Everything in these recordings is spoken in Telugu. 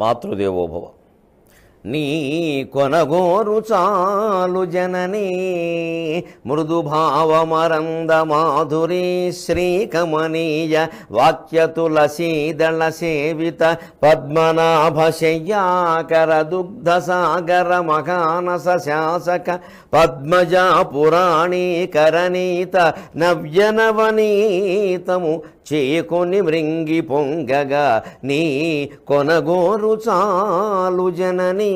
మాతృదేవోభవ నీ కొనగోరు చాలు జననీ మృదుభావమరంద మాధురీ శ్రీకమనీయ వాక్యతులసీదళ సేవిత పద్మనాభ శయ్యాకర దుగ్ధ సాగర మకానస శాసక పద్మజా పురాణీకరణీత నవ్యనవనీతము చేకొని మృంగి పొంగగా నీ కొనగోరు చాలు జనని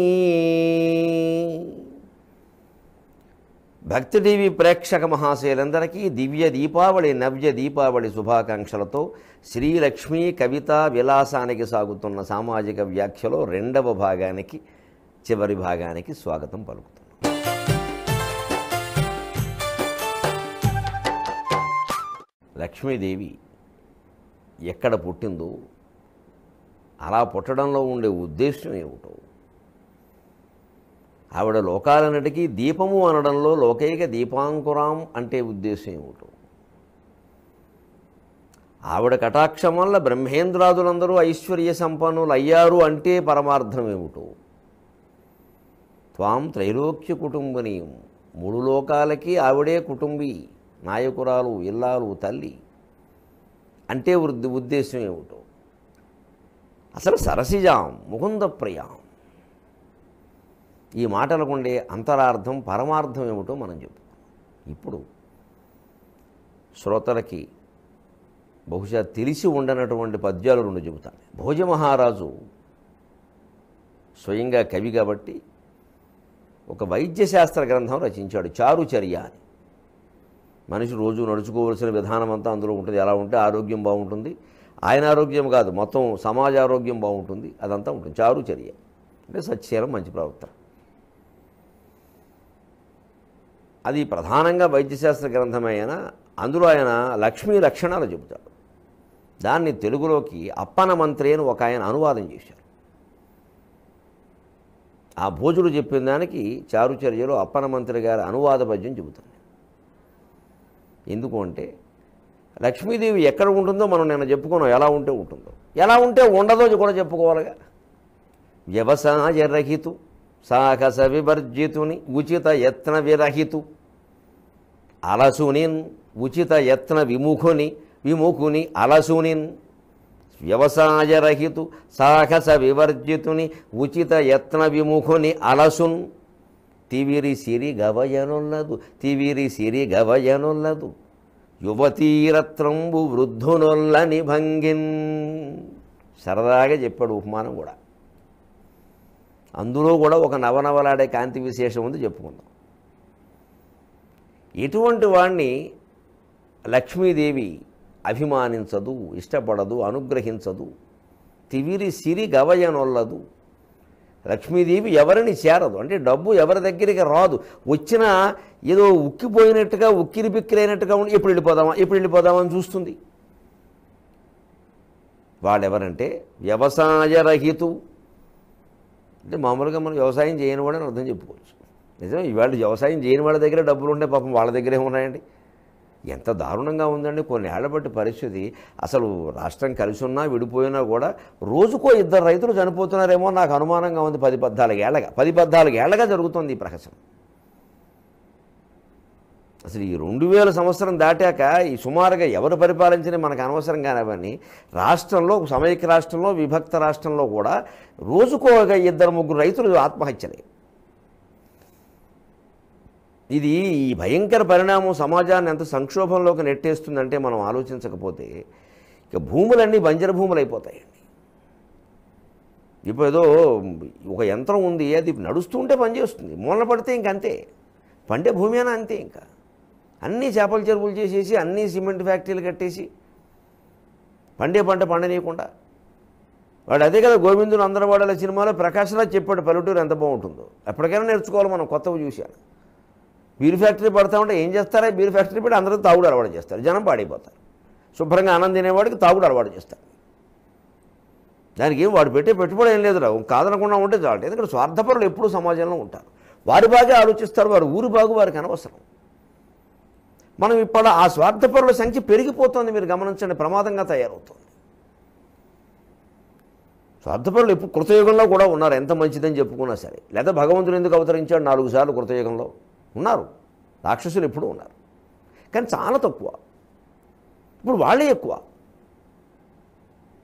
భక్తిదేవి ప్రేక్షక మహాశయులందరికీ దివ్య దీపావళి నవ్య దీపావళి శుభాకాంక్షలతో శ్రీలక్ష్మి కవిత విలాసానికి సాగుతున్న సామాజిక వ్యాఖ్యలో రెండవ భాగానికి చివరి భాగానికి స్వాగతం పలుకుతుంది లక్ష్మీదేవి ఎక్కడ పుట్టిందో అలా పుట్టడంలో ఉండే ఉద్దేశం ఏమిటో ఆవిడ లోకాలన్నిటికీ దీపము అనడంలో లోకైక దీపాంకురాం అంటే ఉద్దేశం ఏమిటో ఆవిడ కటాక్షం వల్ల బ్రహ్మేంద్రాదులందరూ ఐశ్వర్య సంపన్నులు అయ్యారు అంటే పరమార్థం ఏమిటో త్వాం త్రైలోక్య కుటుంబనీయం మూడు లోకాలకి ఆవిడే కుటుంబీ నాయకురాలు ఇల్లాలు తల్లి అంటే వృద్ధి ఉద్దేశం ఏమిటో అసలు సరసిజాం ముకుంద ప్రియాం ఈ మాటలకుండే అంతరార్థం పరమార్థం ఏమిటో మనం చెప్పు ఇప్పుడు శ్రోతలకి బహుశా తెలిసి ఉండనటువంటి పద్యాలు రెండు చెబుతాను భోజమహారాజు స్వయంగా కవి కాబట్టి ఒక వైద్యశాస్త్ర గ్రంథం రచించాడు చారుచర్య అని మనిషి రోజు నడుచుకోవలసిన విధానం అంతా అందులో ఉంటుంది ఎలా ఉంటే ఆరోగ్యం బాగుంటుంది ఆయన ఆరోగ్యం కాదు మొత్తం సమాజ ఆరోగ్యం బాగుంటుంది అదంతా ఉంటుంది చారు చర్య అంటే సత్యశీలం మంచి ప్రవర్తన అది ప్రధానంగా వైద్యశాస్త్ర గ్రంథమైన అందులో ఆయన లక్ష్మీ లక్షణాలు చెబుతాడు దాన్ని తెలుగులోకి అప్పన మంత్రి అని ఒక ఆయన అనువాదం చేశారు ఆ భోజుడు చెప్పిన దానికి చారుచర్యలో అప్పన మంత్రి గారి అనువాద పద్యం చెబుతాను ఎందుకు అంటే లక్ష్మీదేవి ఎక్కడ ఉంటుందో మనం నేను చెప్పుకున్నాం ఎలా ఉంటే ఉంటుందో ఎలా ఉంటే ఉండదో కూడా చెప్పుకోవాలిగా వ్యవసాయ రహితు సాహస వివర్జితుని ఉచిత యత్న విరహితు అలసుని ఉచిత యత్న విముఖుని విముఖుని అలసుని వ్యవసాయ రహితు సాహస వివర్జితుని ఉచిత యత్న విముఖుని అలసున్ తివిరి సిరి గవయనున్నదు తివిరి సిరి గవయనున్నదు యువతీరత్రంబు వృద్ధునొల్లని భంగిన్ సరదాగా చెప్పాడు ఉపమానం కూడా అందులో కూడా ఒక నవనవలాడే కాంతి విశేషం ఉంది చెప్పుకుందాం ఎటువంటి వాణ్ణి లక్ష్మీదేవి అభిమానించదు ఇష్టపడదు అనుగ్రహించదు తివిరి సిరి గవయనొల్లదు లక్ష్మీదేవి ఎవరిని చేరదు అంటే డబ్బు ఎవరి దగ్గరికి రాదు వచ్చినా ఏదో ఉక్కిపోయినట్టుగా ఉక్కిరి బిక్కిరైనట్టుగా ఉండి ఎప్పుడు వెళ్ళిపోదామా ఎప్పుడు వెళ్ళిపోదామా అని చూస్తుంది వాళ్ళెవరంటే వ్యవసాయ రహితు అంటే మామూలుగా మనం వ్యవసాయం చేయని వాడని అర్థం చెప్పుకోవచ్చు నిజమే ఇవాళ వ్యవసాయం చేయని వాళ్ళ దగ్గర డబ్బులు ఉండే పాపం వాళ్ళ దగ్గరే ఉన్నాయండి ఎంత దారుణంగా ఉందండి కొన్ని ఏళ్లబట్టి పరిస్థితి అసలు రాష్ట్రం కలిసి ఉన్నా విడిపోయినా కూడా రోజుకో ఇద్దరు రైతులు చనిపోతున్నారేమో నాకు అనుమానంగా ఉంది పది పద్నాలుగు ఏళ్ళగా పది పద్నాలుగు ఏళ్ళగా జరుగుతుంది ఈ ప్రహసం అసలు ఈ రెండు వేల సంవత్సరం దాటాక ఈ సుమారుగా ఎవరు పరిపాలించినా మనకు అనవసరం కానివన్నీ రాష్ట్రంలో సమైక్య రాష్ట్రంలో విభక్త రాష్ట్రంలో కూడా రోజుకోగా ఇద్దరు ముగ్గురు రైతులు ఆత్మహత్యలే ఇది ఈ భయంకర పరిణామం సమాజాన్ని ఎంత సంక్షోభంలోకి నెట్టేస్తుందంటే మనం ఆలోచించకపోతే ఇక భూములన్నీ బంజర భూములు అయిపోతాయండి ఇప్పుడు ఏదో ఒక యంత్రం ఉంది అది నడుస్తుంటే పనిచేస్తుంది మూల పడితే ఇంకంతే పండే భూమి అయినా అంతే ఇంకా అన్నీ చేపల చెరువులు చేసేసి అన్నీ సిమెంట్ ఫ్యాక్టరీలు కట్టేసి పండే పంట పండనీయకుండా వాడు అదే కదా గోవిందుని అందరవాడల సినిమాలో ప్రకాశ్రాజ్ చెప్పాడు పల్లెటూరు ఎంత బాగుంటుందో ఎప్పటికైనా నేర్చుకోవాలి మనం కొత్తవి చూశాను బీర్ ఫ్యాక్టరీ పడతా ఉంటే ఏం చేస్తారా బీర్ ఫ్యాక్టరీ పెట్టి అందరూ తాగుడు అలవాటు చేస్తారు జనం పాడైపోతారు శుభ్రంగా ఆనందం తినేవాడికి తాగుడు అలవాటు చేస్తారు దానికి ఏం వాడు పెట్టే పెట్టుబడి ఏం లేదురా కాదనకుండా ఉంటే చాలు ఎందుకంటే స్వార్థపరులు ఎప్పుడూ సమాజంలో ఉంటారు వారి బాగా ఆలోచిస్తారు వారు ఊరి బాగు వారికి అనవసరం మనం ఇప్పుడు ఆ స్వార్థపరుల సంఖ్య పెరిగిపోతుంది మీరు గమనించండి ప్రమాదంగా తయారవుతుంది స్వార్థపరులు ఇప్పుడు కృతయుగంలో కూడా ఉన్నారు ఎంత మంచిదని చెప్పుకున్నా సరే లేదా భగవంతుడు ఎందుకు అవతరించాడు నాలుగు సార్లు కృతయుగంలో ఉన్నారు రాక్షసులు ఎప్పుడూ ఉన్నారు కానీ చాలా తక్కువ ఇప్పుడు వాళ్ళే ఎక్కువ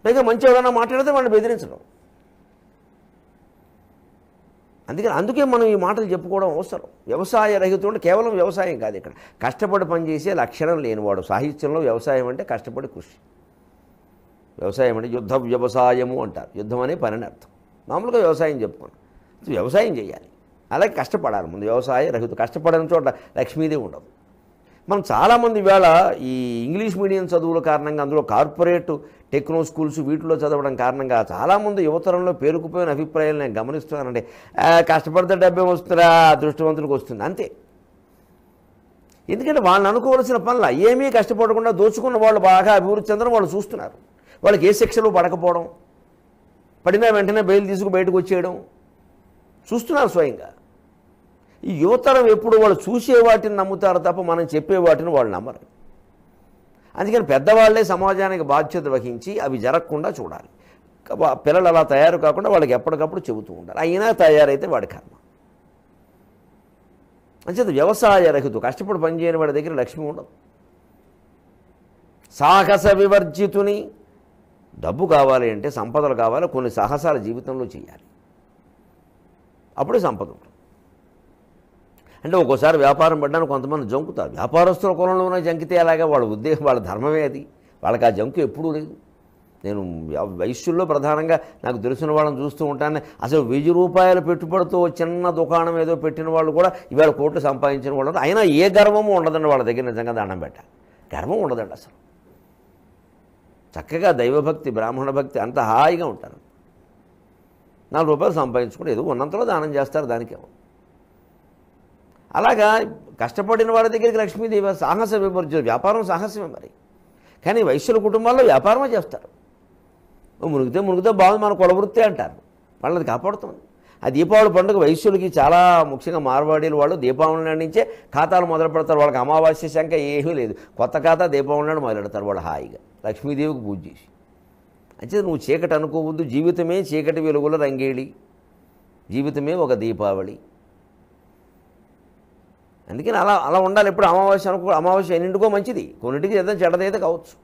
పైగా మంచి ఎవరైనా మాట్లాడితే వాళ్ళని బెదిరించడం అందుకని అందుకే మనం ఈ మాటలు చెప్పుకోవడం అవసరం వ్యవసాయ అంటే కేవలం వ్యవసాయం కాదు ఇక్కడ కష్టపడి పనిచేసే లక్షణం లేనివాడు సాహిత్యంలో వ్యవసాయం అంటే కష్టపడి కృషి వ్యవసాయం అంటే యుద్ధ వ్యవసాయము అంటారు యుద్ధం అనే పని అర్థం మామూలుగా వ్యవసాయం చెప్పుకోండి వ్యవసాయం చేయాలి అలాగే కష్టపడాలి ముందు వ్యవసాయ రహిత కష్టపడని చోట లక్ష్మీదేవి ఉండదు మనం చాలామంది వేళ ఈ ఇంగ్లీష్ మీడియం చదువుల కారణంగా అందులో కార్పొరేట్ టెక్నో స్కూల్స్ వీటిలో చదవడం కారణంగా చాలామంది యువతరంలో పేరుకుపోయిన అభిప్రాయాలు నేను గమనిస్తున్నానండి కష్టపడితే డబ్బే వస్తుందా అదృష్టవంతులకు వస్తుంది అంతే ఎందుకంటే వాళ్ళని అనుకోవాల్సిన పనులు ఏమీ కష్టపడకుండా దోచుకున్న వాళ్ళు బాగా అభివృద్ధి చెందడం వాళ్ళు చూస్తున్నారు వాళ్ళకి ఏ శిక్షలు పడకపోవడం పడినా వెంటనే బయలు తీసుకు బయటకు వచ్చేయడం చూస్తున్నారు స్వయంగా ఈ యువతరం ఎప్పుడు వాళ్ళు చూసే వాటిని నమ్ముతారు తప్ప మనం చెప్పే వాటిని వాళ్ళు నమ్మరు అందుకని పెద్దవాళ్లే సమాజానికి బాధ్యత వహించి అవి జరగకుండా చూడాలి పిల్లలు అలా తయారు కాకుండా వాళ్ళకి ఎప్పటికప్పుడు చెబుతూ ఉండాలి అయినా తయారైతే వాడి కర్మ అంచేత వ్యవసాయ రహితు కష్టపడి పనిచేయని వాడి దగ్గర లక్ష్మి ఉండదు సాహస వివర్జితుని డబ్బు కావాలి అంటే సంపదలు కావాలి కొన్ని సాహసాలు జీవితంలో చేయాలి అప్పుడే సంపద ఉంటుంది అంటే ఒక్కోసారి వ్యాపారం పడ్డానికి కొంతమంది జంకుతారు వ్యాపారస్తుల కులంలో ఉన్న జంకితే అలాగే వాళ్ళ ఉద్దేశం వాళ్ళ ధర్మమే అది వాళ్ళకి ఆ జంకు ఎప్పుడూ లేదు నేను వయస్సుల్లో ప్రధానంగా నాకు తెలిసిన వాళ్ళని చూస్తూ ఉంటాను అసలు వెయ్యి రూపాయల పెట్టుబడితో చిన్న దుకాణం ఏదో పెట్టిన వాళ్ళు కూడా ఇవాళ కోట్లు సంపాదించిన వాళ్ళు అయినా ఏ గర్వము ఉండదండి వాళ్ళ దగ్గర నిజంగా దండం పెట్ట గర్వం ఉండదండి అసలు చక్కగా దైవభక్తి బ్రాహ్మణ భక్తి అంత హాయిగా ఉంటారు నాలుగు రూపాయలు సంపాదించుకుంటే ఏదో ఉన్నంతలో దానం చేస్తారు దానికేమో అలాగా కష్టపడిన వాడి దగ్గరికి లక్ష్మీదేవి సాహసం విమర్శ వ్యాపారం సాహసమే మరి కానీ వైశ్యుల కుటుంబాల్లో వ్యాపారమే చేస్తారు మునిగితే మునిగితే బాగుంది మన కులవృత్తి అంటారు వాళ్ళని కాపాడుతుంది ఆ దీపావళి పండుగ వైశ్యులకి చాలా ముఖ్యంగా మార్వాడీలు వాళ్ళు దీపావళి నుంచే ఖాతాలు మొదలు పెడతారు వాళ్ళకి అమావాస్య శంక ఏమీ లేదు కొత్త ఖాతా దీపావళి నాడు పెడతారు వాళ్ళు హాయిగా లక్ష్మీదేవికి పూజ చేసి అంటే నువ్వు చీకటి అనుకోవద్దు జీవితమే చీకటి వెలుగుల రంగేళి జీవితమే ఒక దీపావళి అందుకని అలా అలా ఉండాలి ఎప్పుడు అమావాస్య అనుకో అమావాస్య ఎన్నింటికో మంచిది కొన్నింటికి ఏదైనా చెడదైతే కావచ్చు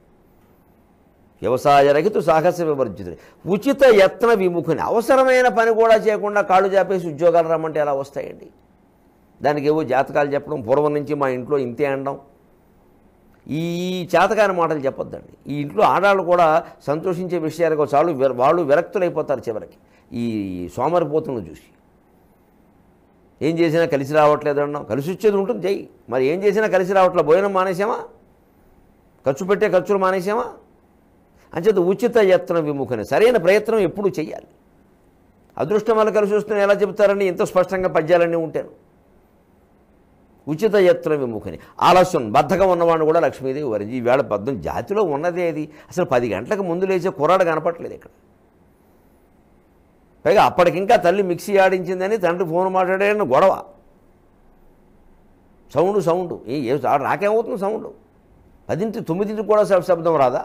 వ్యవసాయ రహితు సాహస విమర్జితుడు ఉచిత యత్న విముఖుని అవసరమైన పని కూడా చేయకుండా కాళ్ళు చేపేసి ఉద్యోగాలు రమ్మంటే ఎలా వస్తాయండి దానికి ఏవో జాతకాలు చెప్పడం పూర్వం నుంచి మా ఇంట్లో ఇంతే అనడం ఈ చేతకాని మాటలు చెప్పొద్దండి ఈ ఇంట్లో ఆడాళ్ళు కూడా సంతోషించే విషయాలకు చాలు వాళ్ళు విరక్తులైపోతారు చివరికి ఈ సోమరిపోతులను చూసి ఏం చేసినా కలిసి రావట్లేదు అన్నాం కలిసి వచ్చేది ఉంటుంది చెయ్యి మరి ఏం చేసినా కలిసి రావట్లే భోజనం మానేసామా ఖర్చు పెట్టే ఖర్చులు మానేసామా అంచేత ఉచిత యత్నం విముఖని సరైన ప్రయత్నం ఎప్పుడు చేయాలి అదృష్టం వల్ల కలిసి వస్తున్న ఎలా చెప్తారని ఎంతో స్పష్టంగా పద్యాలన్నీ ఉంటాను ఉచిత యత్నం విముఖని ఆలస్యం బద్ధకం ఉన్నవాడిని కూడా లక్ష్మీదేవి వరించి ఈవేళ పద్యం జాతిలో ఉన్నదే అది అసలు పది గంటలకు ముందు లేచే కురాడు కనపట్లేదు ఇక్కడ పైగా అప్పటికింకా తల్లి మిక్సీ ఆడించిందని తండ్రి ఫోన్ మాట్లాడాడని గొడవ సౌండ్ సౌండ్ ఏ నాకేమవుతుంది సౌండ్ పదింటి తొమ్మిదింటికి కూడా శబ్దం రాదా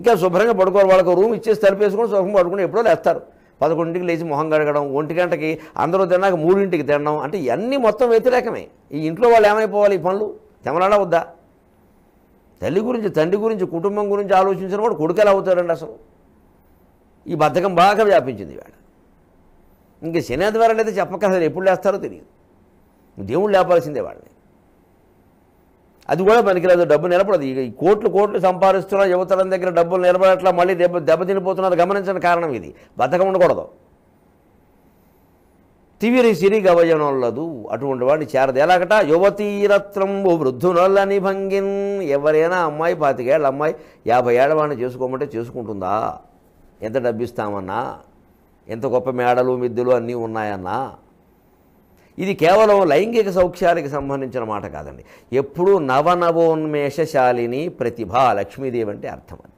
ఇంకా శుభ్రంగా పడుకోరు వాళ్ళకు రూమ్ ఇచ్చేసి తలిపేసుకొని శుభ్రం పడుకుని ఎప్పుడో లేస్తారు పదకొండింటికి లేచి మొహం కడగడం ఒంటి గంటకి అందరూ తిన్నాక మూడింటికి తినడం అంటే ఇవన్నీ మొత్తం వ్యతిరేకమే ఈ ఇంట్లో వాళ్ళు ఏమైపోవాలి ఈ పనులు తెమలాడా వద్దా తల్లి గురించి తండ్రి గురించి కుటుంబం గురించి ఆలోచించిన కూడా కొడుకు ఎలా అవుతారండి అసలు ఈ బద్ధకం బాగా వ్యాపించింది వేళ ఇంకా శని ఆదివారాలు అయితే అసలు ఎప్పుడు లేస్తారో తెలియదు దేవుడు లేపాల్సిందే వాడిని అది కూడా పనికిరాదు డబ్బు నిలబడదు ఇక ఈ కోట్లు కోట్లు సంపాదిస్తున్న యువతరం దగ్గర డబ్బులు నిలబడట్లా మళ్ళీ దెబ్బ దెబ్బతినిపోతున్నారు గమనించిన కారణం ఇది బద్ధకం ఉండకూడదు తివిరి సిరి లేదు అటువంటి వాడిని చేరదు ఎలాగట యువతీరత్నంబు వృద్ధునొల్లని భంగిన్ ఎవరైనా అమ్మాయి పాతికేళ్ళ అమ్మాయి యాభై ఏళ్ళ వాడిని చేసుకోమంటే చేసుకుంటుందా ఎంత డబ్బిస్తామన్నా ఎంత గొప్ప మేడలు మిద్దులు అన్నీ ఉన్నాయన్నా ఇది కేవలం లైంగిక సౌఖ్యాలకి సంబంధించిన మాట కాదండి ఎప్పుడూ నవనవోన్మేషశాలిని ప్రతిభ లక్ష్మీదేవి అంటే అర్థం అది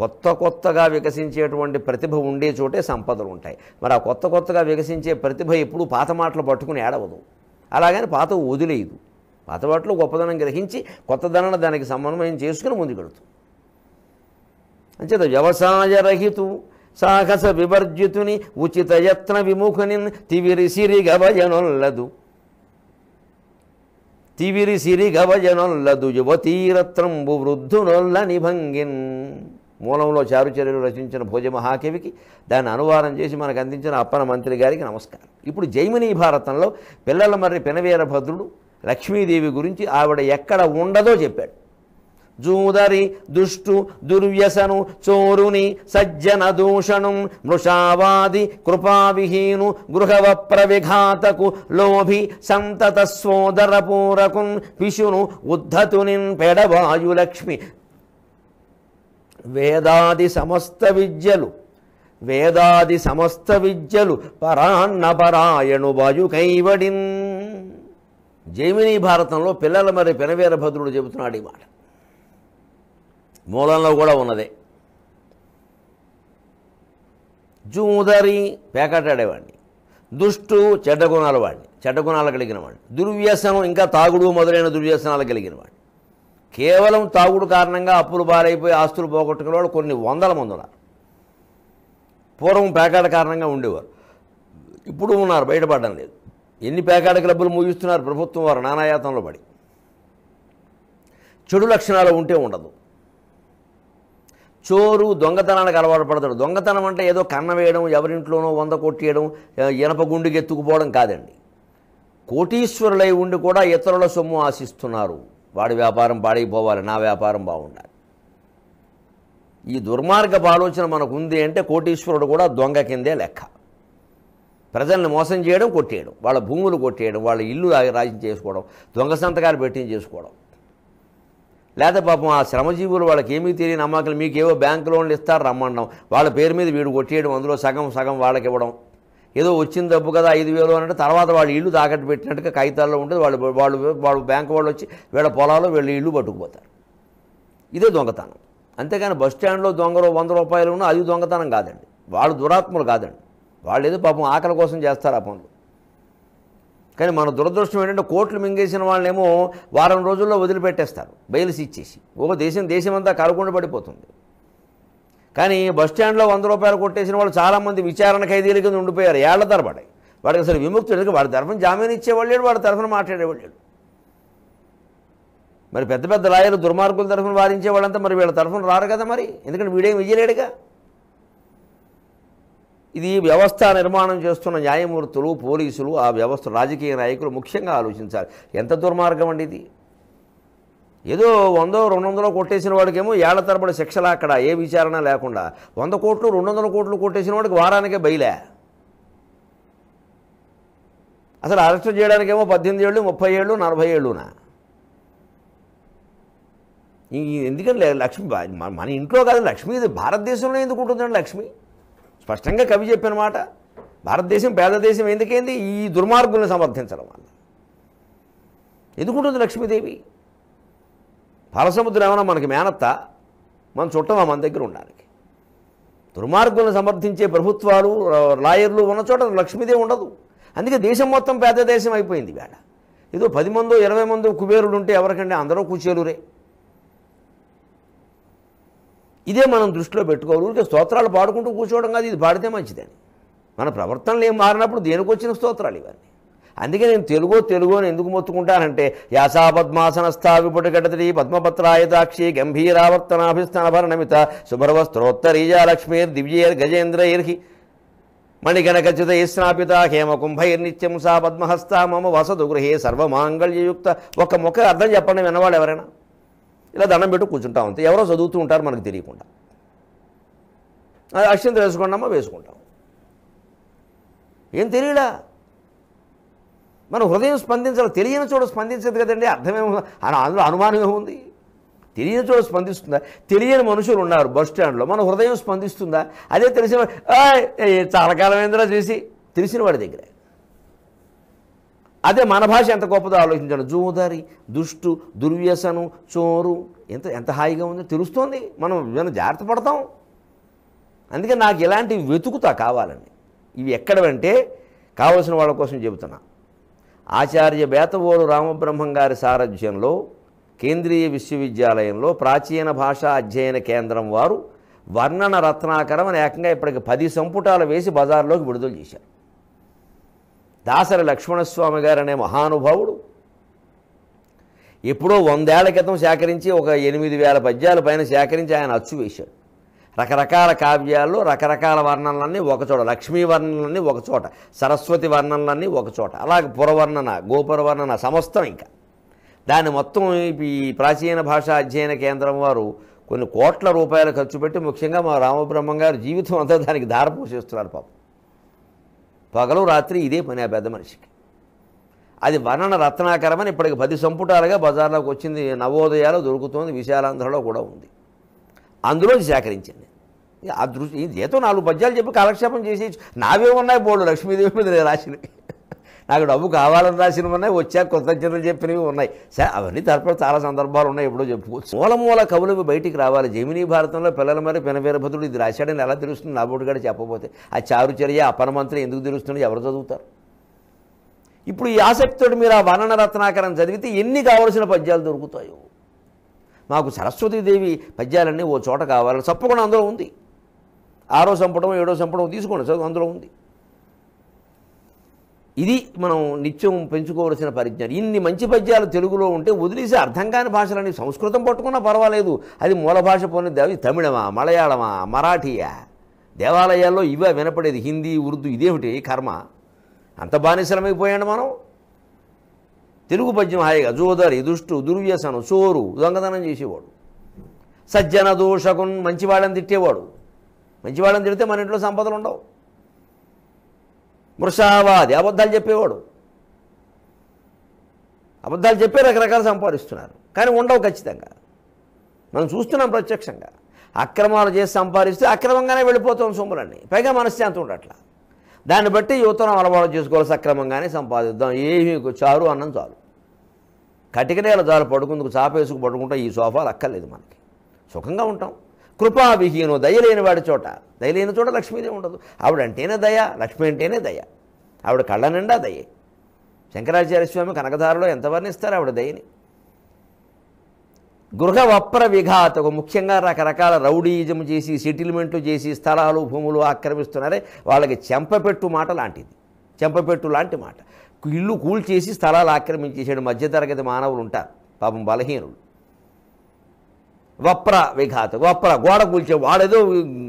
కొత్త కొత్తగా వికసించేటువంటి ప్రతిభ ఉండే చోటే సంపదలు ఉంటాయి మరి ఆ కొత్త కొత్తగా వికసించే ప్రతిభ ఎప్పుడూ పాత మాటలు పట్టుకుని ఏడవదు అలాగని పాత వదిలేదు పాత మాటలు గొప్పదనం గ్రహించి కొత్తదనం దానికి సమన్వయం చేసుకుని ముందుకెడుతుంది అంచేత రహితు సాహస వివర్జితుని ఉచిత యత్న విముఖుని తివిరి సిరి గవజనొల్లదు తివిరి సిరి గవజనొల్లదు యువతీరత్రంబు వృద్ధునొల్ల నిభంగిన్ మూలంలో చారుచర్యలు రచించిన భోజ మహాకవికి దాన్ని అనువాదం చేసి మనకు అందించిన అప్పన మంత్రి గారికి నమస్కారం ఇప్పుడు జైమిని భారతంలో పిల్లల మర్రి పినవీరభద్రుడు లక్ష్మీదేవి గురించి ఆవిడ ఎక్కడ ఉండదో చెప్పాడు జూదరి దుష్టు దుర్వ్యసను చోరుని సజ్జన దూషణం మృషావాది కృపావిహీను ప్రవిఘాతకు లోభి సంతత సోదరపూరకున్ పిశును ఉద్ధతుని పెడవాయులక్ష్మి వేదాది సమస్త విద్యలు వేదాది సమస్త విద్యలు పరాన్నపరాయణు వాయు కైవడిన్ జైమిని భారతంలో పిల్లల మరి పెనవేర భద్రుడు చెబుతున్నాడు ఈ మాట మూలంలో కూడా ఉన్నదే జూదరి పేకాటాడేవాడిని దుష్టు చెడ్డ గుణాల వాడిని చెడ్డ గుణాలు కలిగిన వాడిని దుర్వ్యసనం ఇంకా తాగుడు మొదలైన దుర్వ్యసనాలు కలిగిన వాడిని కేవలం తాగుడు కారణంగా అప్పులు పాలైపోయి ఆస్తులు పోగొట్టుకునే వాళ్ళు కొన్ని వందల మంది ఉన్నారు పూర్వం పేకాట కారణంగా ఉండేవారు ఇప్పుడు ఉన్నారు బయటపడడం లేదు ఎన్ని పేకాట క్లబ్బులు ముగిస్తున్నారు ప్రభుత్వం వారు నానాయాతంలో పడి చెడు లక్షణాలు ఉంటే ఉండదు చోరు దొంగతనానికి అలవాటు పడతాడు దొంగతనం అంటే ఏదో కన్న వేయడం ఎవరింట్లోనో వంద కొట్టేయడం ఇనప గుండుకి ఎత్తుకుపోవడం కాదండి కోటీశ్వరులై ఉండి కూడా ఇతరుల సొమ్ము ఆశిస్తున్నారు వాడి వ్యాపారం పాడైపోవాలి నా వ్యాపారం బాగుండాలి ఈ దుర్మార్గపు ఆలోచన మనకు ఉంది అంటే కోటీశ్వరుడు కూడా దొంగ కిందే లెక్క ప్రజల్ని మోసం చేయడం కొట్టేయడం వాళ్ళ భూములు కొట్టేయడం వాళ్ళ ఇల్లు రాజీ చేసుకోవడం దొంగ సంతకాలు పెట్టించేసుకోవడం లేదా పాపం ఆ శ్రమజీవులు వాళ్ళకి ఏమీ తెలియని అమ్మాకలు మీకేవో బ్యాంకు లోన్లు ఇస్తారు రమ్మండం వాళ్ళ పేరు మీద వీడు కొట్టేయడం అందులో సగం సగం వాళ్ళకి ఇవ్వడం ఏదో వచ్చిన డబ్బు కదా ఐదు వేలు అంటే తర్వాత వాళ్ళు ఇల్లు తాకట్టు పెట్టినట్టుగా కాగితాల్లో ఉంటుంది వాళ్ళు వాళ్ళు వాళ్ళు బ్యాంకు వాళ్ళు వచ్చి వీళ్ళ పొలాలు వీళ్ళు ఇల్లు పట్టుకుపోతారు ఇదే దొంగతనం అంతేకాని బస్ స్టాండ్లో దొంగలు వంద రూపాయలు ఉన్నా అది దొంగతనం కాదండి వాళ్ళు దురాత్మలు కాదండి వాళ్ళు ఏదో పాపం ఆకలి కోసం చేస్తారు ఆ పనులు కానీ మన దురదృష్టం ఏంటంటే కోట్లు మింగేసిన వాళ్ళేమో వారం రోజుల్లో వదిలిపెట్టేస్తారు బయలుసి ఇచ్చేసి ఒక దేశం దేశమంతా కాలకుండా పడిపోతుంది కానీ బస్ స్టాండ్లో వంద రూపాయలు కొట్టేసిన వాళ్ళు చాలామంది విచారణ ఖైదీల కింద ఉండిపోయారు ఏళ్ల తరబడి వాడికి అసలు విముక్తుడు వాడి తరఫున జామీన్ ఇచ్చేవాళ్ళు వాడి తరఫున మాట్లాడేవాళ్ళు మరి పెద్ద పెద్ద లాయర్లు దుర్మార్గుల తరఫున వారించే వాళ్ళంతా మరి వీళ్ళ తరఫున రారు కదా మరి ఎందుకంటే వీడేం విజయలేడుగా ఇది వ్యవస్థ నిర్మాణం చేస్తున్న న్యాయమూర్తులు పోలీసులు ఆ వ్యవస్థ రాజకీయ నాయకులు ముఖ్యంగా ఆలోచించాలి ఎంత దుర్మార్గం అండి ఇది ఏదో వందో రెండు వందలో కొట్టేసిన వాడికేమో ఏళ్ల తరబడి శిక్షలు అక్కడ ఏ విచారణ లేకుండా వంద కోట్లు రెండు వందల కోట్లు కొట్టేసిన వాడికి వారానికే బయలే అసలు అరెస్ట్ చేయడానికేమో పద్దెనిమిది ఏళ్ళు ముప్పై ఏళ్ళు నలభై ఏళ్ళునా ఎందుకంటే లక్ష్మి మన ఇంట్లో కాదు లక్ష్మి ఇది భారతదేశంలో ఎందుకు ఉంటుందండి లక్ష్మి స్పష్టంగా కవి చెప్పిన మాట భారతదేశం పేద దేశం ఎందుకైంది ఈ దుర్మార్గుల్ని సమర్థించడం వల్ల ఎందుకుంటుంది లక్ష్మీదేవి పాలసముద్రం ఏమైనా మనకి మేనత్త మనం చుట్టమా మన దగ్గర ఉండడానికి దుర్మార్గులను సమర్థించే ప్రభుత్వాలు లాయర్లు ఉన్న చోట లక్ష్మీదేవి ఉండదు అందుకే దేశం మొత్తం పేద దేశం అయిపోయింది వేళ ఏదో పది మందో ఇరవై మందో కుబేరుడు ఉంటే ఎవరికంటే అందరూ కూచేరురే ఇదే మనం దృష్టిలో పెట్టుకోవాలి ఊరికే స్తోత్రాలు పాడుకుంటూ కూర్చోవడం కాదు ఇది పాడితే మంచిదని మన ప్రవర్తనలు ఏం మారినప్పుడు దేనికి వచ్చిన స్తోత్రాలు ఇవన్నీ అందుకే నేను తెలుగు తెలుగు అని ఎందుకు మొత్తుకుంటానంటే యాసా పద్మాసన స్థావిపుటగటది పద్మపత్రాయతాక్షి గంభీరావర్తనాభిస్థానభరణమిత శుభ్రవస్త్రోత్తరీజా లక్ష్మీర్ దివ్యేర్ గజేంద్రైర్హి మణిగణకచిత స్నాపిత నిత్యం సా పద్మహస్త మమ వసదు గృహే సర్వమాంగళ్యయుక్త ఒక మొక్క అర్థం చెప్పండి విన్నవాడు ఎవరైనా ఇలా దండం పెట్టు కూర్చుంటా అంతే ఎవరో చదువుతూ ఉంటారు మనకు తెలియకుండా అక్షంత వేసుకుంటామా వేసుకుంటాం ఏం తెలియడా మన హృదయం స్పందించాలి తెలియని చోట స్పందించదు కదండి అర్థమేమో అందులో అనుమానం ఏముంది తెలియని చోట స్పందిస్తుందా తెలియని మనుషులు ఉన్నారు బస్ స్టాండ్లో మన హృదయం స్పందిస్తుందా అదే తెలిసిన చాలా కాలం ఏంద్రా చేసి తెలిసిన వాడి దగ్గరే అదే మన భాష ఎంత గొప్పదో ఆలోచించాను జూదరి దుష్టు దుర్వ్యసనం చోరు ఎంత ఎంత హాయిగా ఉందో తెలుస్తోంది మనం విన జాగ్రత్త పడతాం అందుకే నాకు ఇలాంటివి వెతుకుతా కావాలని ఇవి ఎక్కడవంటే కావలసిన వాళ్ళ కోసం చెబుతున్నా ఆచార్య బేతవోలు రామబ్రహ్మం గారి సారథ్యంలో కేంద్రీయ విశ్వవిద్యాలయంలో ప్రాచీన భాషా అధ్యయన కేంద్రం వారు వర్ణన రత్నాకరం అని ఏకంగా ఇప్పటికి పది సంపుటాలు వేసి బజార్లోకి విడుదల చేశారు దాసరి లక్ష్మణస్వామి గారు అనే మహానుభావుడు ఎప్పుడో వందేళ్ల క్రితం సేకరించి ఒక ఎనిమిది వేల పద్యాల పైన సేకరించి ఆయన అచ్చు వేశాడు రకరకాల కావ్యాలు రకరకాల వర్ణనలన్నీ ఒకచోట లక్ష్మీ వర్ణనలన్నీ ఒకచోట సరస్వతి వర్ణనలన్నీ ఒకచోట అలాగే పురవర్ణన గోపుర వర్ణన సమస్తం ఇంకా దాన్ని మొత్తం ఈ ప్రాచీన భాష అధ్యయన కేంద్రం వారు కొన్ని కోట్ల రూపాయలు ఖర్చు పెట్టి ముఖ్యంగా మా రామబ్రహ్మం గారు జీవితం అంతా దానికి దారపోసేస్తున్నారు పాపం పగలు రాత్రి ఇదే పని ఆ పెద్ద మనిషికి అది వర్ణన రత్నాకరమని ఇప్పటికి పది సంపుటాలుగా బజార్లోకి వచ్చింది నవోదయాలు దొరుకుతుంది విశాలాంధ్రలో కూడా ఉంది అందులో సేకరించింది ఆ దృష్టి ఏదో నాలుగు పద్యాలు చెప్పి కాలక్షేపం చేసి నావే ఉన్నాయి బోర్డు లక్ష్మీదేవి మీద రాసినవి నాకు డబ్బు కావాలని రాసినవి ఉన్నాయి వచ్చాక కృతజ్ఞతలు చెప్పినవి ఉన్నాయి సరే అవన్నీ తరపున చాలా సందర్భాలు ఉన్నాయి ఎప్పుడో చెప్పుకోవచ్చు మూలమూల కవులు బయటికి రావాలి జమినీ భారతంలో పిల్లల మరి పినవీరభద్రుడు ఇది రాశాడని ఎలా తెలుస్తుంది గారు చెప్పబోతే ఆ చారుచర్య అపనమంత్రం ఎందుకు తెలుస్తుంది ఎవరు చదువుతారు ఇప్పుడు ఈ ఆసక్తితో మీరు ఆ వర్ణన రత్నాకరం చదివితే ఎన్ని కావలసిన పద్యాలు దొరుకుతాయో మాకు సరస్వతీదేవి పద్యాలన్నీ ఓ చోట కావాలి తప్పకుండా అందులో ఉంది ఆరో సంపుటం ఏడో సంపుటం తీసుకోండి అందులో ఉంది ఇది మనం నిత్యం పెంచుకోవలసిన పరిజ్ఞానం ఇన్ని మంచి పద్యాలు తెలుగులో ఉంటే వదిలేసి అర్థం కాని భాషలని సంస్కృతం పట్టుకున్నా పర్వాలేదు అది మూల భాష పోనీ తమిళమా మలయాళమా మరాఠీయా దేవాలయాల్లో ఇవే వినపడేది హిందీ ఉర్దూ ఇదేమిటి కర్మ అంత బానిసలమైపోయాడు మనం తెలుగు పద్యం హాయిగా జోదరి దుష్టు దుర్వ్యసనం సోరు దొంగతనం చేసేవాడు సజ్జన దోషకున్ మంచివాళ్ళని తిట్టేవాడు మంచివాళ్ళని తిడితే మన ఇంట్లో సంపదలు ఉండవు మృషావాది అబద్ధాలు చెప్పేవాడు అబద్ధాలు చెప్పి రకరకాలు సంపాదిస్తున్నారు కానీ ఉండవు ఖచ్చితంగా మనం చూస్తున్నాం ప్రత్యక్షంగా అక్రమాలు చేసి సంపాదిస్తే అక్రమంగానే వెళ్ళిపోతాం సొమ్ములన్నీ పైగా మనశ్శాంతి ఉండట్లా దాన్ని బట్టి యువతను అలవాటు చేసుకోవాలి సక్రమంగానే సంపాదిద్దాం ఏమీ చారు అన్నం చాలు కటిక నేల చాలు పడుకుందుకు చాపేసుకు పడుకుంటాం ఈ సోఫాలు అక్కర్లేదు మనకి సుఖంగా ఉంటాం కృపావిహీను దయలేని వాడి చోట దయలేని చోట లక్ష్మీదేవి ఉండదు ఆవిడ అంటేనే దయ లక్ష్మి అంటేనే దయ ఆవిడ కళ్ళ నిండా దయే శంకరాచార్య స్వామి కనకధారలో ఎంత వర్ణిస్తారు ఆవిడ దయని గృహ వప్ర విఘాతకు ముఖ్యంగా రకరకాల రౌడీజం చేసి సెటిల్మెంట్లు చేసి స్థలాలు భూములు ఆక్రమిస్తున్నారే వాళ్ళకి చెంపపెట్టు మాట లాంటిది చెంపపెట్టు లాంటి మాట ఇల్లు కూల్చేసి స్థలాలు ఆక్రమించేసాడు మధ్యతరగతి మానవులు ఉంటారు పాపం బలహీనులు వప్ర విఘాత వప్ర గోడ కూల్చే వాడేదో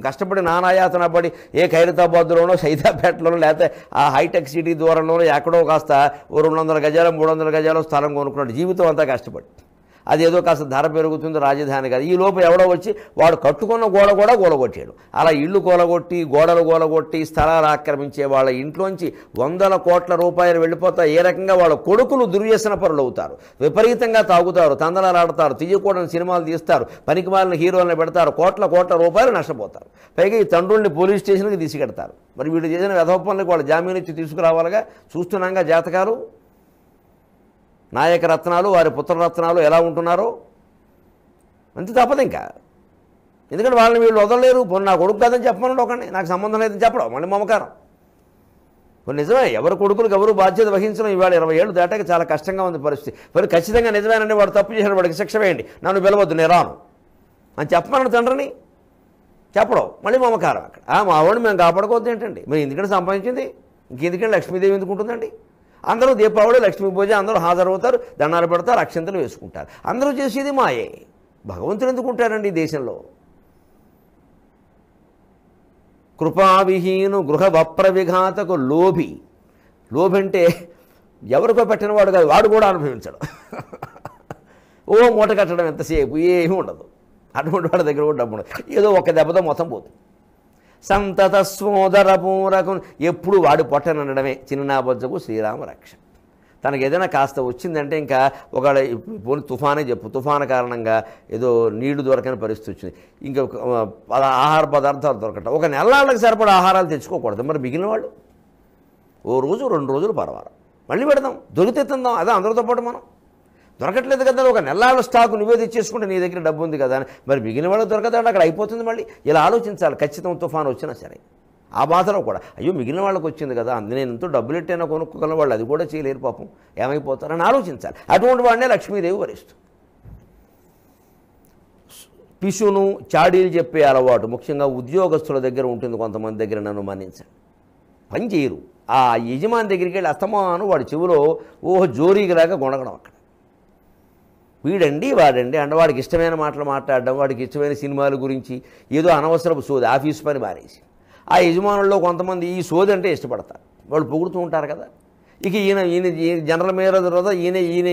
కష్టపడి నానాయాతన పడి ఏ ఖైరతాబాద్లోనో సైదాపేటలోనో లేకపోతే ఆ హైటెక్ సిటీ దూరంలోనో ఎక్కడో కాస్త ఓ రెండు వందల గజాలు మూడు వందల గజాలు స్థలం కొనుక్కున్నాడు జీవితం అంతా కష్టపడి అదేదో కాస్త ధర పెరుగుతుంది రాజధాని కాదు ఈ లోపు ఎవడో వచ్చి వాడు కట్టుకున్న గోడ కూడా గోలగొట్టాడు అలా ఇళ్ళు గోలగొట్టి గోడలు గోలగొట్టి స్థలాలు ఆక్రమించే వాళ్ళ ఇంట్లోంచి వందల కోట్ల రూపాయలు వెళ్ళిపోతా ఏ రకంగా వాళ్ళ కొడుకులు దుర్వ్యసన పరులు అవుతారు విపరీతంగా తాగుతారు తందనాలు ఆడతారు తీయకూడని సినిమాలు తీస్తారు పనికి మాలిన హీరోలను పెడతారు కోట్ల కోట్ల రూపాయలు నష్టపోతారు పైగా ఈ తండ్రుల్ని పోలీస్ స్టేషన్కి తీసుకెడతారు మరి వీళ్ళు చేసిన వ్యధోపంలోకి వాళ్ళు జామీన్ ఇచ్చి తీసుకురావాలిగా చూస్తున్నాగా జాతకాలు నాయకరత్నాలు వారి పుత్రరత్నాలు ఎలా ఉంటున్నారో అంతే తప్పదు ఇంకా ఎందుకంటే వాళ్ళని వీళ్ళు వదలలేరు పొన్ను నా కొడుకు కాదని చెప్పమని ఒకని నాకు సంబంధం లేదని చెప్పడం మళ్ళీ మమకారం కొన్ని నిజమే ఎవరు కొడుకులకు ఎవరు బాధ్యత వహించడం ఇవాళ ఇరవై ఏళ్ళు దాటాక చాలా కష్టంగా ఉంది పరిస్థితి మరి ఖచ్చితంగా నిజమేనండి వాడు తప్పు చేశాడు వాడికి శిక్ష వేయండి నన్ను పిలవద్దు నేను రాను అని చెప్పమన్నాడు తండ్రిని చెప్పడం మళ్ళీ మమకారం అక్కడ మా వాడిని మేము కాపాడుకోవద్దు ఏంటండి మీరు ఎందుకంటే సంపాదించింది ఇంకెందుకంటే లక్ష్మీదేవి ఎందుకుంటుందండి అందరూ దీపావళి లక్ష్మీ పూజ అందరూ హాజరవుతారు దండాలు పెడతారు అక్షంతలు వేసుకుంటారు అందరూ చేసేది మాయే భగవంతుడు ఎందుకుంటారండి దేశంలో కృపావిహీను గృహ వప్రవిఘాతకు లోభి లోభి అంటే ఎవరికో వాడు కాదు వాడు కూడా అనుభవించడం ఓ మూట కట్టడం ఎంతసేపు ఏమీ ఉండదు అటువంటి వాడి దగ్గర కూడా డబ్బు ఉండదు ఏదో ఒక దెబ్బతో మొత్తం పోతుంది సంతత స్మోదరపూరకం ఎప్పుడు వాడు పొట్టనడమే చిన్ననాబొజ్జకు శ్రీరామ రక్ష తనకు ఏదైనా కాస్త వచ్చిందంటే ఇంకా ఒక పోనీ తుఫానే చెప్పు తుఫాను కారణంగా ఏదో నీళ్లు దొరకని పరిస్థితి వచ్చింది ఇంకా ఆహార పదార్థాలు దొరకట ఒక నెలళ్ళకి సరిపడా ఆహారాలు తెచ్చుకోకూడదు మరి మిగిలిన వాళ్ళు ఓ రోజు రెండు రోజులు పర్వాలి మళ్ళీ పెడదాం దొరికితే అదే అందరితో పాటు మనం దొరకట్లేదు కదా ఒక నెలాళ్ళ స్టాకు నువ్వే తెచ్చేసుకుంటే నీ దగ్గర డబ్బు ఉంది కదా అని మరి మిగిలిన వాళ్ళు దొరకదంటే అక్కడ అయిపోతుంది మళ్ళీ ఇలా ఆలోచించాలి ఖచ్చితం తుఫాను వచ్చినా సరే ఆ బాధలో కూడా అయ్యో మిగిలిన వాళ్ళకి వచ్చింది కదా అందు నేను ఎంతో డబ్బులు ఎట్టైనా కొనుక్కోగలను వాళ్ళు అది కూడా చేయలేరు పాపం ఏమైపోతారని ఆలోచించాలి అటువంటి వాడినే లక్ష్మీదేవి వరిస్తుంది పిసును చాడీలు చెప్పే అలవాటు ముఖ్యంగా ఉద్యోగస్తుల దగ్గర ఉంటుంది కొంతమంది దగ్గర నన్ను మన్నించండి పని చేయరు ఆ యజమాని దగ్గరికి వెళ్ళి అస్తమాను వాడి చెవిలో ఓహో జోరీకి జోరీగిలాగా గొనగడం అక్కడ వీడండి వాడండి అంటే వాడికి ఇష్టమైన మాటలు మాట్లాడడం వాడికి ఇష్టమైన సినిమాల గురించి ఏదో అనవసరపు సోది ఆఫీస్ పని మారేసి ఆ యజమానుల్లో కొంతమంది ఈ సోది అంటే ఇష్టపడతారు వాళ్ళు పొగుడుతూ ఉంటారు కదా ఇక ఈయన ఈయన జనరల్ మేనేజర్ తర్వాత ఈయన ఈయన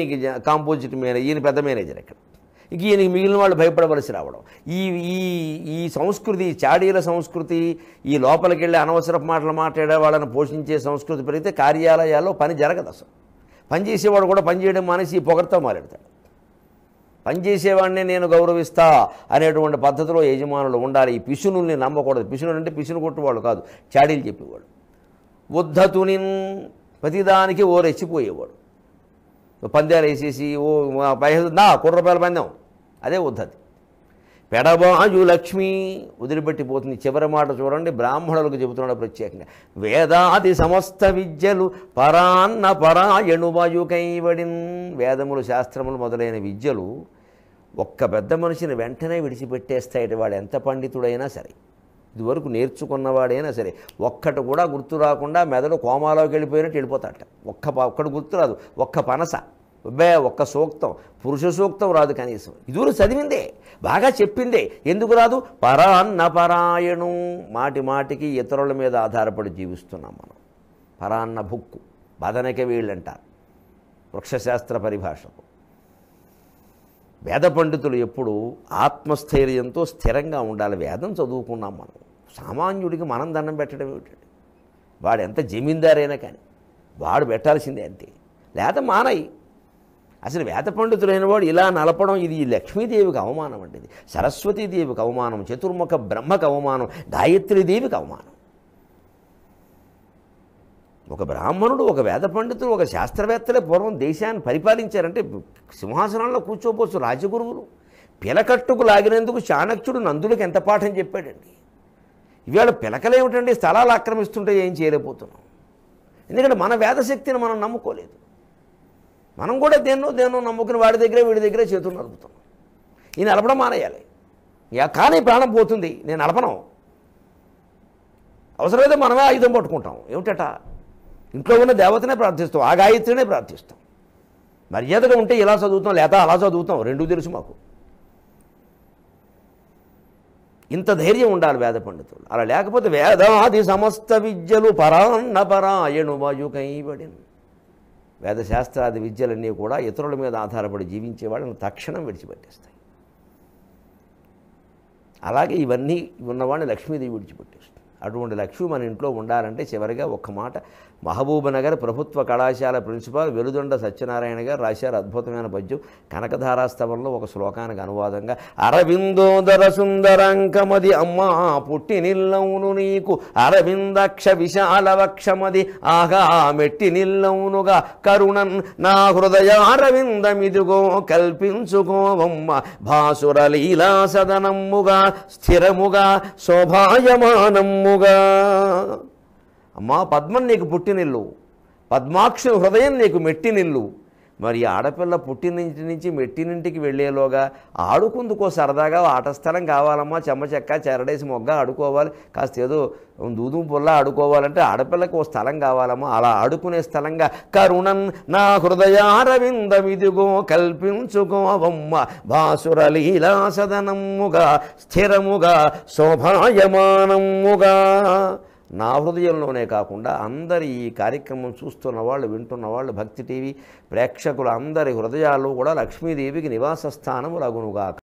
కాంపోజిట్ మేనేజర్ ఈయన పెద్ద మేనేజర్ ఇక్కడ ఇక ఈయనకి మిగిలిన వాళ్ళు భయపడవలసి రావడం ఈ ఈ ఈ సంస్కృతి చాడీల సంస్కృతి ఈ లోపలికి వెళ్ళి అనవసరపు మాటలు మాట్లాడే వాళ్ళని పోషించే సంస్కృతి పెరిగితే కార్యాలయాల్లో పని జరగదు అసలు పనిచేసేవాడు కూడా పనిచేయడం మానేసి పొగడతో మారెడతాడు పనిచేసేవాడినే నేను గౌరవిస్తా అనేటువంటి పద్ధతిలో యజమానులు ఉండాలి ఈ పిశునుల్ని నమ్మకూడదు పిశునులు అంటే పిశును కొట్టువాళ్ళు కాదు చాడీలు చెప్పేవాడు ఉద్ధతుని ప్రతిదానికి ఓ రెచ్చిపోయేవాడు పందేలు వేసేసి ఓ నా రూపాయలు పందెం అదే ఉద్ధతి పెడబాయు లక్ష్మి వదిలిపెట్టిపోతుంది చివరి మాట చూడండి బ్రాహ్మణులకు చెబుతున్నాడు ప్రత్యేకంగా వేదాది సమస్త విద్యలు పరాన్న పరాయణువాయుకైవడిన్ వేదములు శాస్త్రములు మొదలైన విద్యలు ఒక్క పెద్ద మనిషిని వెంటనే విడిచిపెట్టేస్తాయి వాడు ఎంత పండితుడైనా సరే ఇదివరకు నేర్చుకున్నవాడైనా సరే ఒక్కటి కూడా గుర్తు రాకుండా మెదడు కోమాలోకి వెళ్ళిపోయినట్టు వెళ్ళిపోతాట ఒక్క ఒక్కడు గుర్తురాదు ఒక్క పనస అబ్బే ఒక్క సూక్తం పురుష సూక్తం రాదు కనీసం ఇదూరు చదివిందే బాగా చెప్పిందే ఎందుకు రాదు పరాన్నపరాయణం మాటి మాటికి ఇతరుల మీద ఆధారపడి జీవిస్తున్నాం మనం పరాన్న భుక్కు బదనక అంటారు వృక్షశాస్త్ర పరిభాషకు వేద పండితులు ఎప్పుడు ఆత్మస్థైర్యంతో స్థిరంగా ఉండాలి వేదం చదువుకున్నాం మనం సామాన్యుడికి మనం దండం పెట్టడం ఏమిటండి వాడు ఎంత జమీందారైనా కానీ వాడు పెట్టాల్సిందే అంతే లేదా మానయి అసలు వేద పండితులైన వాడు ఇలా నలపడం ఇది లక్ష్మీదేవికి అవమానం అండి సరస్వతీదేవికి అవమానం చతుర్ముఖ బ్రహ్మకు అవమానం గాయత్రీదేవికి అవమానం ఒక బ్రాహ్మణుడు ఒక వేద పండితుడు ఒక శాస్త్రవేత్తలే పూర్వం దేశాన్ని పరిపాలించారంటే సింహాసనంలో కూర్చోపోవచ్చు రాజగురువులు పిలకట్టుకు లాగినందుకు చాణక్యుడు నందుడికి ఎంత పాఠం చెప్పాడండి ఇవాళ పిలకలేమిటండి స్థలాలు ఆక్రమిస్తుంటే ఏం చేయలేకపోతున్నాం ఎందుకంటే మన వేదశక్తిని మనం నమ్ముకోలేదు మనం కూడా దేన్నో దేన్నో నమ్ముకుని వాడి దగ్గరే వీడి దగ్గరే చేతులు నలుపుతున్నాం ఈ నడపడం మానేయాలి ఇక కానీ ప్రాణం పోతుంది నేను నడపను అవసరమైతే మనమే ఆయుధం పట్టుకుంటాం ఏమిటట ఇంట్లో ఉన్న దేవతనే ప్రార్థిస్తాం ఆ గాయత్రినే ప్రార్థిస్తాం మర్యాదగా ఉంటే ఇలా చదువుతాం లేదా అలా చదువుతాం రెండూ తెలుసు మాకు ఇంత ధైర్యం ఉండాలి వేద పండితులు అలా లేకపోతే వేదాది సమస్త విద్యలు పరాన్న పరాయణు వాయు కైబడిను వేదశాస్త్రాది విద్యలన్నీ కూడా ఇతరుల మీద ఆధారపడి జీవించే వాళ్ళని తక్షణం విడిచిపెట్టేస్తాయి అలాగే ఇవన్నీ ఉన్నవాడిని లక్ష్మీదేవి విడిచిపెట్టేస్తుంది అటువంటి లక్ష్మి మన ఇంట్లో ఉండాలంటే చివరిగా ఒక్క మాట మహబూబ్నగర్ ప్రభుత్వ కళాశాల ప్రిన్సిపాల్ వెలుదొండ సత్యనారాయణ గారు రాశారు అద్భుతమైన పద్యం కనకధారాస్తవంలో ఒక శ్లోకానికి అనువాదంగా అరవిందోదర సుందరాంకమది అమ్మా నిల్లవును నీకు అరవిందక్ష విశాల వక్షమది ఆగా మెట్టి నిల్లవునుగా కరుణన్ నా కల్పించుకో కల్పించుకోవమ్మ భాసుర లీలా సదనమ్ముగా స్థిరముగా శోభాయమానమ్ముగా అమ్మా పద్మం నీకు పుట్టినిల్లు పద్మాక్షి హృదయం నీకు మెట్టినిల్లు మరి ఆడపిల్ల పుట్టినింటి నుంచి మెట్టినింటికి వెళ్ళేలోగా ఆడుకుందుకో సరదాగా ఆట స్థలం కావాలమ్మా చెమ్మ చెక్క చెరడేసి మొగ్గ ఆడుకోవాలి కాస్త ఏదో దూదం పుల్ల ఆడుకోవాలంటే ఆడపిల్లకు ఓ స్థలం కావాలమ్మా అలా ఆడుకునే స్థలంగా కరుణన్ నా అరవిందమిదిగో కల్పించుకో బొమ్మ సదనమ్ముగా స్థిరముగా శోభాయమానముగా నా హృదయంలోనే కాకుండా అందరి ఈ కార్యక్రమం చూస్తున్న వాళ్ళు వింటున్న వాళ్ళు భక్తి టీవీ ప్రేక్షకులు అందరి హృదయాల్లో కూడా లక్ష్మీదేవికి నివాస స్థానము లగునుగాక